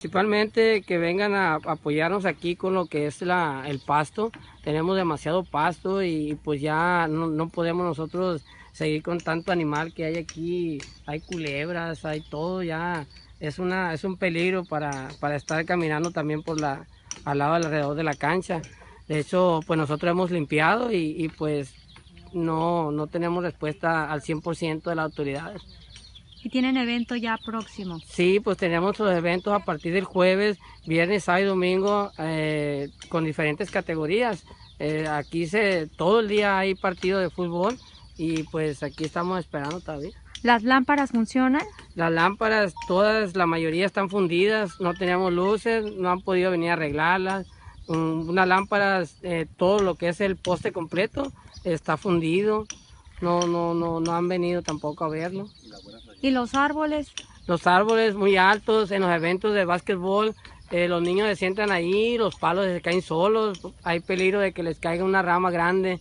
Principalmente que vengan a apoyarnos aquí con lo que es el pasto. Tenemos demasiado pasto y pues ya no, podemos nosotros seguir con tanto animal que hay aquí. Hay culebras, hay todo ya. Es, una, es un peligro para, estar caminando también por la, al lado alrededor de la cancha. De hecho, pues nosotros hemos limpiado y, pues no, no tenemos respuesta al 100% de las autoridades. Y tienen evento ya próximo. Sí, pues tenemos los eventos a partir del jueves, viernes, sábado y domingo eh, con diferentes categorías. Eh, aquí se todo el día hay partido de fútbol y pues aquí estamos esperando todavía. ¿Las lámparas funcionan? Las lámparas, todas, la mayoría están fundidas, no teníamos luces, no han podido venir a arreglarlas. unas lámparas, eh, todo lo que es el poste completo está fundido, no, no, no, no han venido tampoco a verlo. ¿Y los árboles? Los árboles muy altos, en los eventos de básquetbol, eh, los niños se sientan ahí, los palos se caen solos, hay peligro de que les caiga una rama grande